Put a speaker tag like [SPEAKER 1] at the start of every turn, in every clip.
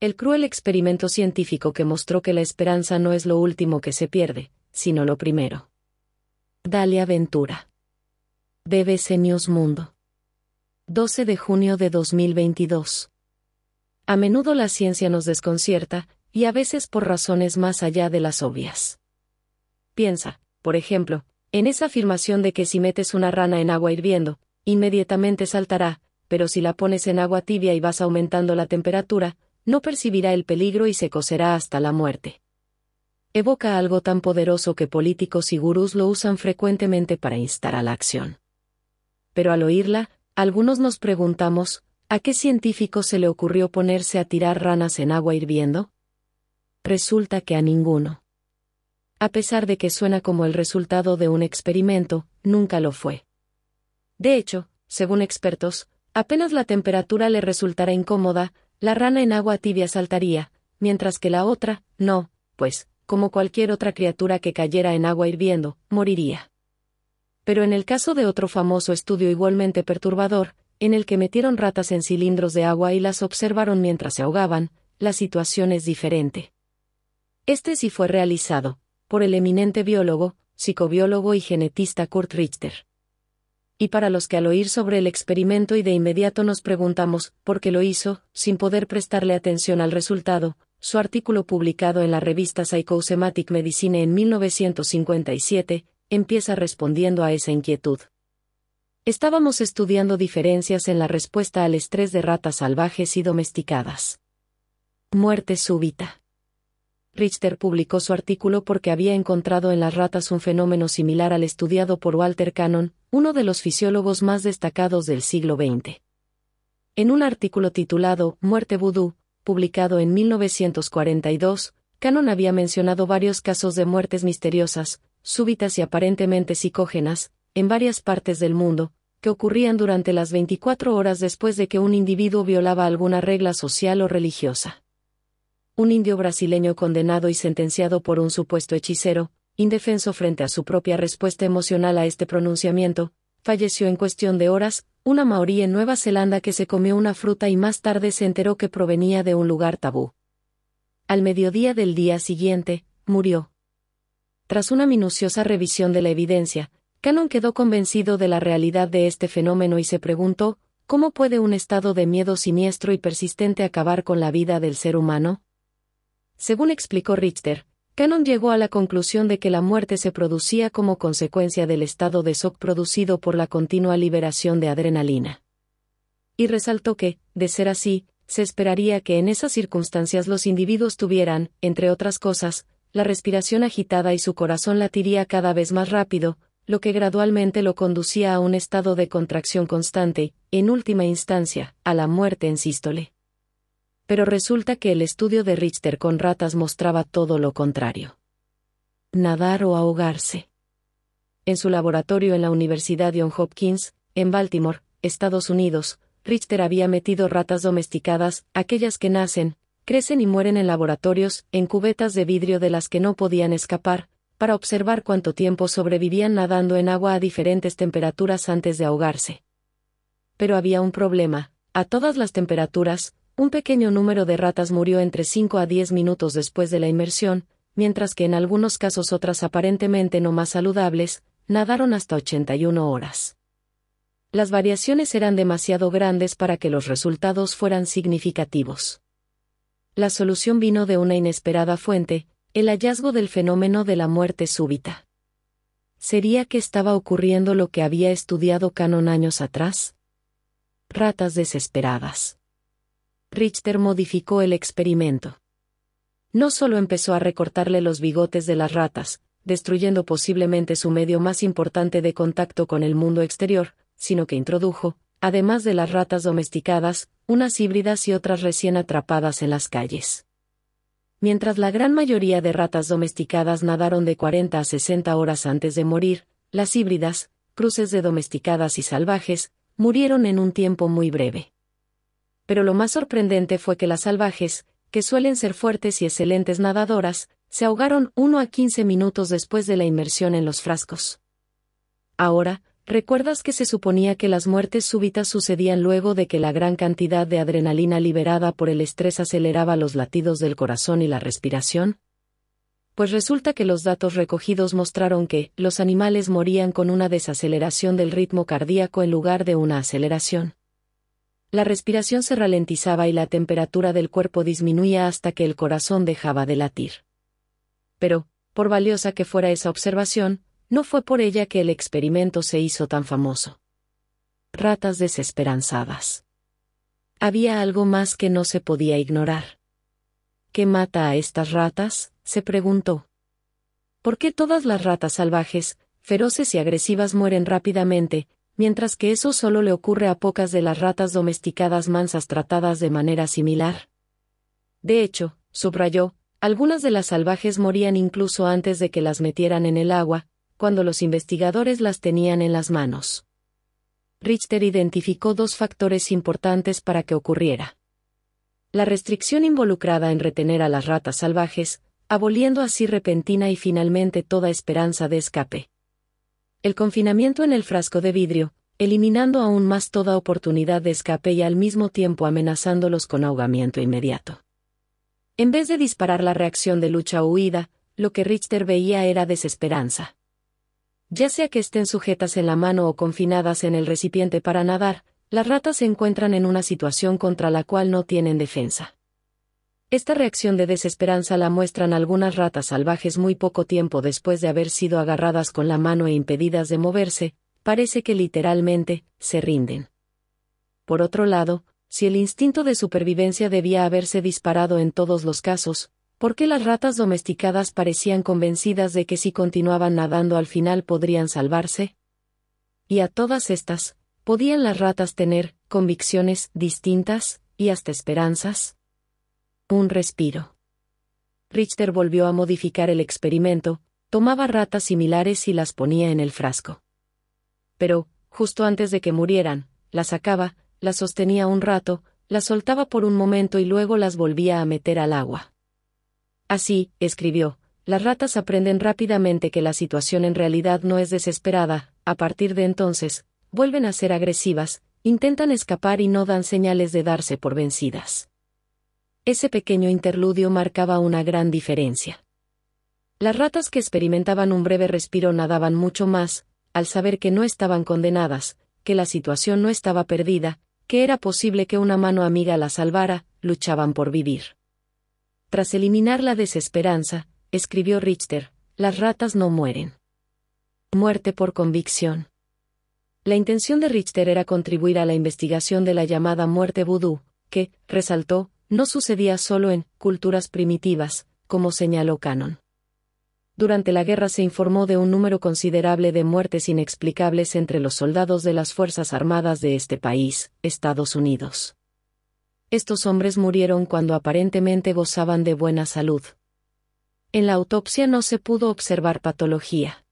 [SPEAKER 1] El cruel experimento científico que mostró que la esperanza no es lo último que se pierde, sino lo primero. Dalia Ventura. BBC News Mundo. 12 de junio de 2022. A menudo la ciencia nos desconcierta, y a veces por razones más allá de las obvias. Piensa, por ejemplo, en esa afirmación de que si metes una rana en agua hirviendo, inmediatamente saltará, pero si la pones en agua tibia y vas aumentando la temperatura, no percibirá el peligro y se coserá hasta la muerte. Evoca algo tan poderoso que políticos y gurús lo usan frecuentemente para instar a la acción. Pero al oírla, algunos nos preguntamos, ¿a qué científico se le ocurrió ponerse a tirar ranas en agua hirviendo? Resulta que a ninguno. A pesar de que suena como el resultado de un experimento, nunca lo fue. De hecho, según expertos, apenas la temperatura le resultará incómoda, la rana en agua tibia saltaría, mientras que la otra, no, pues, como cualquier otra criatura que cayera en agua hirviendo, moriría. Pero en el caso de otro famoso estudio igualmente perturbador, en el que metieron ratas en cilindros de agua y las observaron mientras se ahogaban, la situación es diferente. Este sí fue realizado, por el eminente biólogo, psicobiólogo y genetista Kurt Richter y para los que al oír sobre el experimento y de inmediato nos preguntamos por qué lo hizo, sin poder prestarle atención al resultado, su artículo publicado en la revista Psychosematic Medicine en 1957, empieza respondiendo a esa inquietud. Estábamos estudiando diferencias en la respuesta al estrés de ratas salvajes y domesticadas. Muerte súbita. Richter publicó su artículo porque había encontrado en las ratas un fenómeno similar al estudiado por Walter Cannon, uno de los fisiólogos más destacados del siglo XX. En un artículo titulado Muerte Vudú, publicado en 1942, Cannon había mencionado varios casos de muertes misteriosas, súbitas y aparentemente psicógenas, en varias partes del mundo, que ocurrían durante las 24 horas después de que un individuo violaba alguna regla social o religiosa un indio brasileño condenado y sentenciado por un supuesto hechicero, indefenso frente a su propia respuesta emocional a este pronunciamiento, falleció en cuestión de horas, una maorí en Nueva Zelanda que se comió una fruta y más tarde se enteró que provenía de un lugar tabú. Al mediodía del día siguiente, murió. Tras una minuciosa revisión de la evidencia, Cannon quedó convencido de la realidad de este fenómeno y se preguntó, ¿cómo puede un estado de miedo siniestro y persistente acabar con la vida del ser humano? Según explicó Richter, Cannon llegó a la conclusión de que la muerte se producía como consecuencia del estado de shock producido por la continua liberación de adrenalina. Y resaltó que, de ser así, se esperaría que en esas circunstancias los individuos tuvieran, entre otras cosas, la respiración agitada y su corazón latiría cada vez más rápido, lo que gradualmente lo conducía a un estado de contracción constante, en última instancia, a la muerte en sístole pero resulta que el estudio de Richter con ratas mostraba todo lo contrario. Nadar o ahogarse. En su laboratorio en la Universidad John Hopkins, en Baltimore, Estados Unidos, Richter había metido ratas domesticadas, aquellas que nacen, crecen y mueren en laboratorios, en cubetas de vidrio de las que no podían escapar, para observar cuánto tiempo sobrevivían nadando en agua a diferentes temperaturas antes de ahogarse. Pero había un problema, a todas las temperaturas, un pequeño número de ratas murió entre 5 a 10 minutos después de la inmersión, mientras que en algunos casos otras aparentemente no más saludables, nadaron hasta 81 horas. Las variaciones eran demasiado grandes para que los resultados fueran significativos. La solución vino de una inesperada fuente, el hallazgo del fenómeno de la muerte súbita. ¿Sería que estaba ocurriendo lo que había estudiado Canon años atrás? Ratas desesperadas. Richter modificó el experimento. No solo empezó a recortarle los bigotes de las ratas, destruyendo posiblemente su medio más importante de contacto con el mundo exterior, sino que introdujo, además de las ratas domesticadas, unas híbridas y otras recién atrapadas en las calles. Mientras la gran mayoría de ratas domesticadas nadaron de 40 a 60 horas antes de morir, las híbridas, cruces de domesticadas y salvajes, murieron en un tiempo muy breve pero lo más sorprendente fue que las salvajes, que suelen ser fuertes y excelentes nadadoras, se ahogaron 1 a 15 minutos después de la inmersión en los frascos. Ahora, ¿recuerdas que se suponía que las muertes súbitas sucedían luego de que la gran cantidad de adrenalina liberada por el estrés aceleraba los latidos del corazón y la respiración? Pues resulta que los datos recogidos mostraron que los animales morían con una desaceleración del ritmo cardíaco en lugar de una aceleración. La respiración se ralentizaba y la temperatura del cuerpo disminuía hasta que el corazón dejaba de latir. Pero, por valiosa que fuera esa observación, no fue por ella que el experimento se hizo tan famoso. Ratas desesperanzadas. Había algo más que no se podía ignorar. ¿Qué mata a estas ratas? se preguntó. ¿Por qué todas las ratas salvajes, feroces y agresivas mueren rápidamente, mientras que eso solo le ocurre a pocas de las ratas domesticadas mansas tratadas de manera similar. De hecho, subrayó, algunas de las salvajes morían incluso antes de que las metieran en el agua, cuando los investigadores las tenían en las manos. Richter identificó dos factores importantes para que ocurriera. La restricción involucrada en retener a las ratas salvajes, aboliendo así repentina y finalmente toda esperanza de escape el confinamiento en el frasco de vidrio, eliminando aún más toda oportunidad de escape y al mismo tiempo amenazándolos con ahogamiento inmediato. En vez de disparar la reacción de lucha o huida, lo que Richter veía era desesperanza. Ya sea que estén sujetas en la mano o confinadas en el recipiente para nadar, las ratas se encuentran en una situación contra la cual no tienen defensa. Esta reacción de desesperanza la muestran algunas ratas salvajes muy poco tiempo después de haber sido agarradas con la mano e impedidas de moverse, parece que literalmente, se rinden. Por otro lado, si el instinto de supervivencia debía haberse disparado en todos los casos, ¿por qué las ratas domesticadas parecían convencidas de que si continuaban nadando al final podrían salvarse? Y a todas estas, ¿podían las ratas tener convicciones distintas y hasta esperanzas? Un respiro. Richter volvió a modificar el experimento, tomaba ratas similares y las ponía en el frasco. Pero, justo antes de que murieran, las sacaba, las sostenía un rato, las soltaba por un momento y luego las volvía a meter al agua. Así, escribió, las ratas aprenden rápidamente que la situación en realidad no es desesperada, a partir de entonces, vuelven a ser agresivas, intentan escapar y no dan señales de darse por vencidas. Ese pequeño interludio marcaba una gran diferencia. Las ratas que experimentaban un breve respiro nadaban mucho más, al saber que no estaban condenadas, que la situación no estaba perdida, que era posible que una mano amiga la salvara, luchaban por vivir. Tras eliminar la desesperanza, escribió Richter, las ratas no mueren. Muerte por convicción. La intención de Richter era contribuir a la investigación de la llamada muerte vudú, que, resaltó, no sucedía solo en culturas primitivas, como señaló Cannon. Durante la guerra se informó de un número considerable de muertes inexplicables entre los soldados de las Fuerzas Armadas de este país, Estados Unidos. Estos hombres murieron cuando aparentemente gozaban de buena salud. En la autopsia no se pudo observar patología.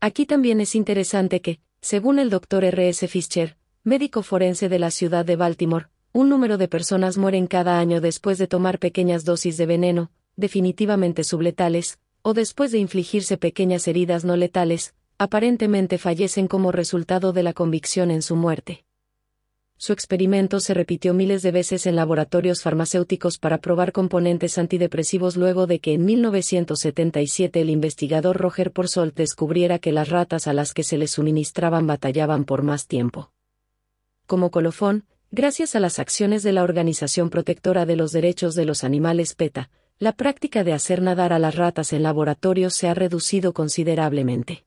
[SPEAKER 1] Aquí también es interesante que, según el doctor R. S. Fischer, médico forense de la ciudad de Baltimore, un número de personas mueren cada año después de tomar pequeñas dosis de veneno, definitivamente subletales, o después de infligirse pequeñas heridas no letales, aparentemente fallecen como resultado de la convicción en su muerte. Su experimento se repitió miles de veces en laboratorios farmacéuticos para probar componentes antidepresivos luego de que en 1977 el investigador Roger Porzolt descubriera que las ratas a las que se les suministraban batallaban por más tiempo. Como colofón, Gracias a las acciones de la Organización Protectora de los Derechos de los Animales PETA, la práctica de hacer nadar a las ratas en laboratorios se ha reducido considerablemente.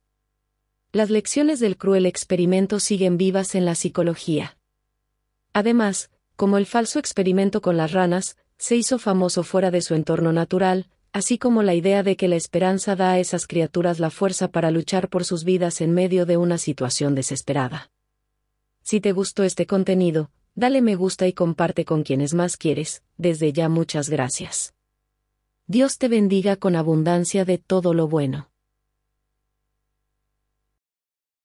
[SPEAKER 1] Las lecciones del cruel experimento siguen vivas en la psicología. Además, como el falso experimento con las ranas, se hizo famoso fuera de su entorno natural, así como la idea de que la esperanza da a esas criaturas la fuerza para luchar por sus vidas en medio de una situación desesperada. Si te gustó este contenido, Dale me gusta y comparte con quienes más quieres, desde ya muchas gracias. Dios te bendiga con abundancia de todo lo bueno.